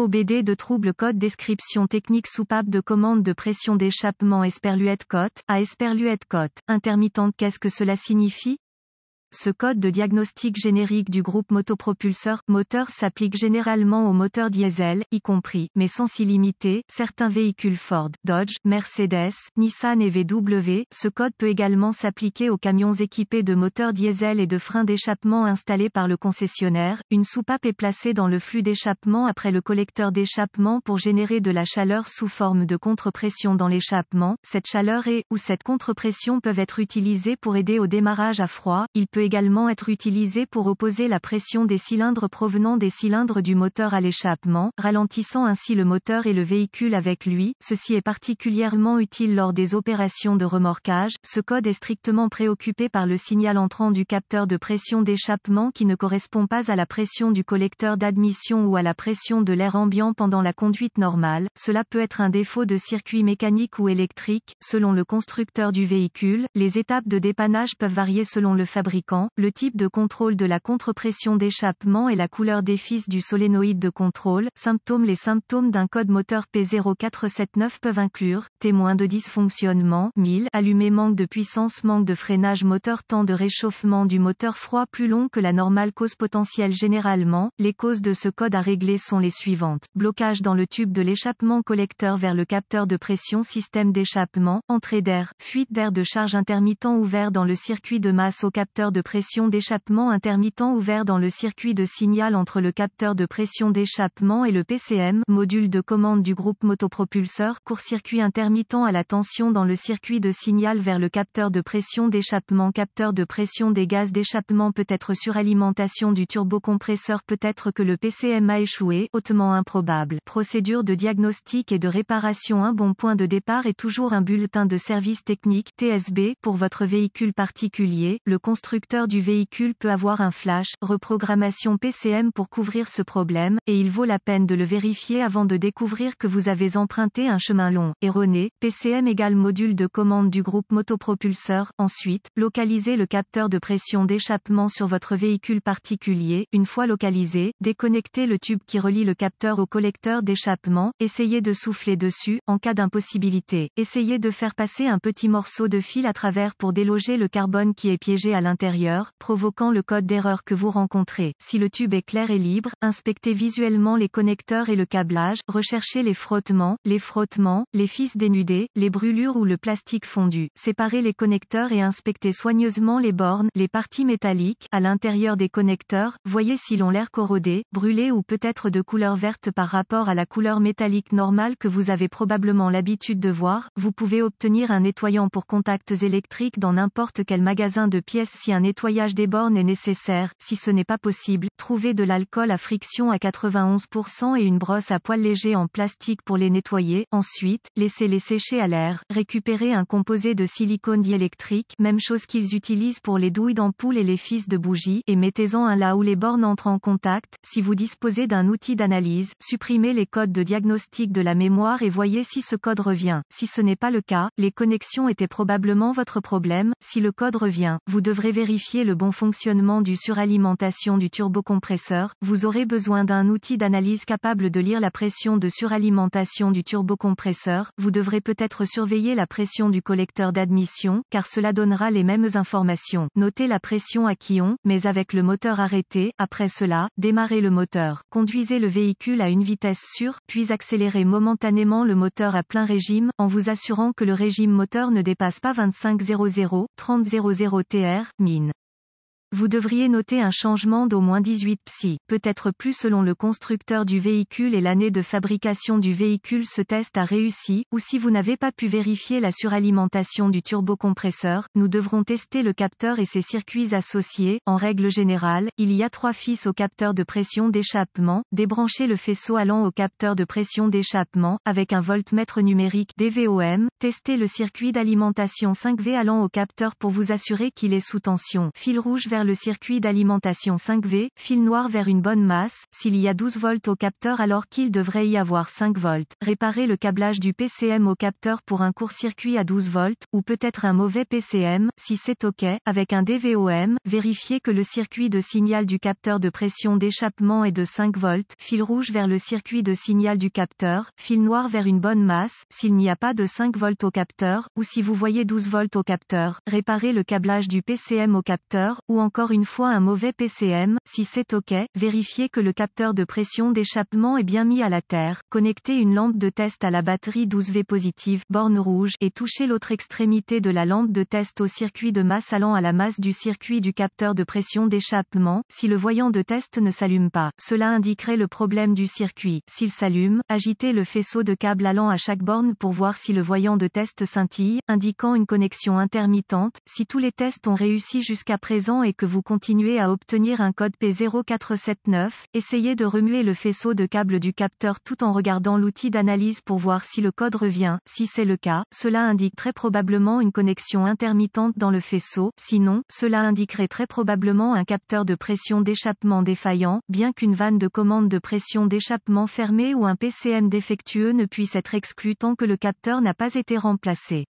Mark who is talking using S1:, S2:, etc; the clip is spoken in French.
S1: OBD de trouble code description technique soupape de commande de pression d'échappement esperluette cote à esperluette cote intermittente qu'est-ce que cela signifie ce code de diagnostic générique du groupe motopropulseur moteur s'applique généralement aux moteurs diesel, y compris, mais sans s'y limiter, certains véhicules Ford, Dodge, Mercedes, Nissan et VW. Ce code peut également s'appliquer aux camions équipés de moteurs diesel et de freins d'échappement installés par le concessionnaire. Une soupape est placée dans le flux d'échappement après le collecteur d'échappement pour générer de la chaleur sous forme de contre-pression dans l'échappement. Cette chaleur et ou cette contre-pression peuvent être utilisées pour aider au démarrage à froid. Il peut également être utilisé pour opposer la pression des cylindres provenant des cylindres du moteur à l'échappement, ralentissant ainsi le moteur et le véhicule avec lui. Ceci est particulièrement utile lors des opérations de remorquage. Ce code est strictement préoccupé par le signal entrant du capteur de pression d'échappement qui ne correspond pas à la pression du collecteur d'admission ou à la pression de l'air ambiant pendant la conduite normale. Cela peut être un défaut de circuit mécanique ou électrique, selon le constructeur du véhicule. Les étapes de dépannage peuvent varier selon le fabricant le type de contrôle de la contrepression d'échappement et la couleur des fils du solénoïde de contrôle, symptômes Les symptômes d'un code moteur P0479 peuvent inclure, témoin de dysfonctionnement, 1000, allumé manque de puissance, manque de freinage moteur, temps de réchauffement du moteur froid plus long que la normale cause potentielle généralement, les causes de ce code à régler sont les suivantes, blocage dans le tube de l'échappement collecteur vers le capteur de pression système d'échappement, entrée d'air, fuite d'air de charge intermittent ouvert dans le circuit de masse au capteur de pression d'échappement intermittent ouvert dans le circuit de signal entre le capteur de pression d'échappement et le PCM, module de commande du groupe motopropulseur, court-circuit intermittent à la tension dans le circuit de signal vers le capteur de pression d'échappement, capteur de pression des gaz d'échappement peut-être suralimentation du turbocompresseur peut-être que le PCM a échoué, hautement improbable. Procédure de diagnostic et de réparation un bon point de départ est toujours un bulletin de service technique TSB pour votre véhicule particulier, le constructeur du véhicule peut avoir un flash, reprogrammation PCM pour couvrir ce problème, et il vaut la peine de le vérifier avant de découvrir que vous avez emprunté un chemin long, erroné, PCM égale module de commande du groupe motopropulseur, ensuite, localisez le capteur de pression d'échappement sur votre véhicule particulier, une fois localisé, déconnectez le tube qui relie le capteur au collecteur d'échappement, essayez de souffler dessus, en cas d'impossibilité, essayez de faire passer un petit morceau de fil à travers pour déloger le carbone qui est piégé à l'intérieur provoquant le code d'erreur que vous rencontrez. Si le tube est clair et libre, inspectez visuellement les connecteurs et le câblage, recherchez les frottements, les frottements, les fils dénudés, les brûlures ou le plastique fondu. Séparez les connecteurs et inspectez soigneusement les bornes, les parties métalliques, à l'intérieur des connecteurs, voyez s'ils ont l'air corrodés, brûlés ou peut-être de couleur verte par rapport à la couleur métallique normale que vous avez probablement l'habitude de voir, vous pouvez obtenir un nettoyant pour contacts électriques dans n'importe quel magasin de pièces si un nettoyage des bornes est nécessaire, si ce n'est pas possible, trouvez de l'alcool à friction à 91% et une brosse à poils légers en plastique pour les nettoyer, ensuite, laissez-les sécher à l'air, récupérez un composé de silicone diélectrique, même chose qu'ils utilisent pour les douilles d'ampoule et les fils de bougie, et mettez-en un là où les bornes entrent en contact, si vous disposez d'un outil d'analyse, supprimez les codes de diagnostic de la mémoire et voyez si ce code revient, si ce n'est pas le cas, les connexions étaient probablement votre problème, si le code revient, vous devrez vérifier le bon fonctionnement du suralimentation du turbocompresseur, vous aurez besoin d'un outil d'analyse capable de lire la pression de suralimentation du turbocompresseur, vous devrez peut-être surveiller la pression du collecteur d'admission, car cela donnera les mêmes informations. Notez la pression à on, mais avec le moteur arrêté, après cela, démarrez le moteur. Conduisez le véhicule à une vitesse sûre, puis accélérez momentanément le moteur à plein régime, en vous assurant que le régime moteur ne dépasse pas 2500 3000 TR, min. Vous devriez noter un changement d'au moins 18 psi, peut-être plus selon le constructeur du véhicule et l'année de fabrication du véhicule ce test a réussi, ou si vous n'avez pas pu vérifier la suralimentation du turbocompresseur, nous devrons tester le capteur et ses circuits associés. En règle générale, il y a trois fils au capteur de pression d'échappement, débrancher le faisceau allant au capteur de pression d'échappement, avec un voltmètre numérique DVOM, tester le circuit d'alimentation 5V allant au capteur pour vous assurer qu'il est sous tension, fil rouge vers le circuit d'alimentation 5V, fil noir vers une bonne masse, s'il y a 12 volts au capteur alors qu'il devrait y avoir 5 volts, réparer le câblage du PCM au capteur pour un court-circuit à 12 volts, ou peut-être un mauvais PCM, si c'est OK, avec un DVOM, vérifier que le circuit de signal du capteur de pression d'échappement est de 5 volts, fil rouge vers le circuit de signal du capteur, fil noir vers une bonne masse, s'il n'y a pas de 5 volts au capteur, ou si vous voyez 12 volts au capteur, réparer le câblage du PCM au capteur, ou en encore une fois un mauvais PCM, si c'est OK, vérifiez que le capteur de pression d'échappement est bien mis à la terre, connectez une lampe de test à la batterie 12V positive, borne rouge, et touchez l'autre extrémité de la lampe de test au circuit de masse allant à la masse du circuit du capteur de pression d'échappement, si le voyant de test ne s'allume pas. Cela indiquerait le problème du circuit. S'il s'allume, agitez le faisceau de câble allant à chaque borne pour voir si le voyant de test scintille, indiquant une connexion intermittente, si tous les tests ont réussi jusqu'à présent et que vous continuez à obtenir un code P0479, essayez de remuer le faisceau de câble du capteur tout en regardant l'outil d'analyse pour voir si le code revient. Si c'est le cas, cela indique très probablement une connexion intermittente dans le faisceau, sinon, cela indiquerait très probablement un capteur de pression d'échappement défaillant, bien qu'une vanne de commande de pression d'échappement fermée ou un PCM défectueux ne puisse être exclu tant que le capteur n'a pas été remplacé.